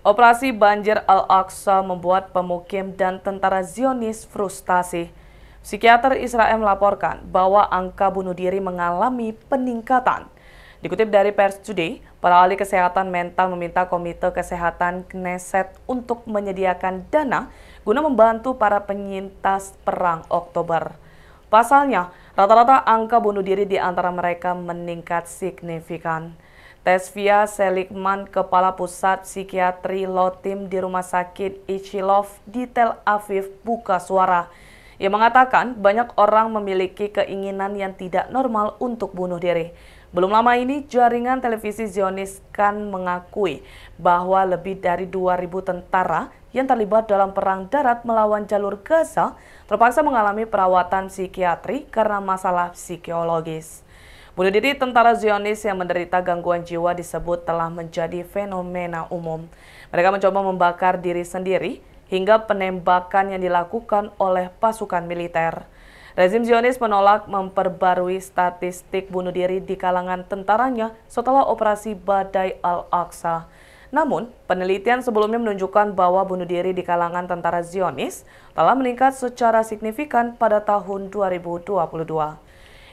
Operasi banjir Al-Aqsa membuat pemukim dan tentara Zionis frustasi. Psikiater Israel melaporkan bahwa angka bunuh diri mengalami peningkatan. Dikutip dari Pers Today, para ahli kesehatan mental meminta Komite Kesehatan Knesset untuk menyediakan dana guna membantu para penyintas Perang Oktober. Pasalnya, rata-rata angka bunuh diri di antara mereka meningkat signifikan. Tesvia Seligman, Kepala Pusat Psikiatri Lotim di Rumah Sakit Ichilov di Tel Aviv buka suara. Ia mengatakan banyak orang memiliki keinginan yang tidak normal untuk bunuh diri. Belum lama ini, jaringan televisi Zionis kan mengakui bahwa lebih dari 2.000 tentara yang terlibat dalam perang darat melawan jalur Gaza terpaksa mengalami perawatan psikiatri karena masalah psikologis. Bunuh diri tentara Zionis yang menderita gangguan jiwa disebut telah menjadi fenomena umum. Mereka mencoba membakar diri sendiri hingga penembakan yang dilakukan oleh pasukan militer. Rezim Zionis menolak memperbarui statistik bunuh diri di kalangan tentaranya setelah operasi Badai Al-Aqsa. Namun, penelitian sebelumnya menunjukkan bahwa bunuh diri di kalangan tentara Zionis telah meningkat secara signifikan pada tahun 2022.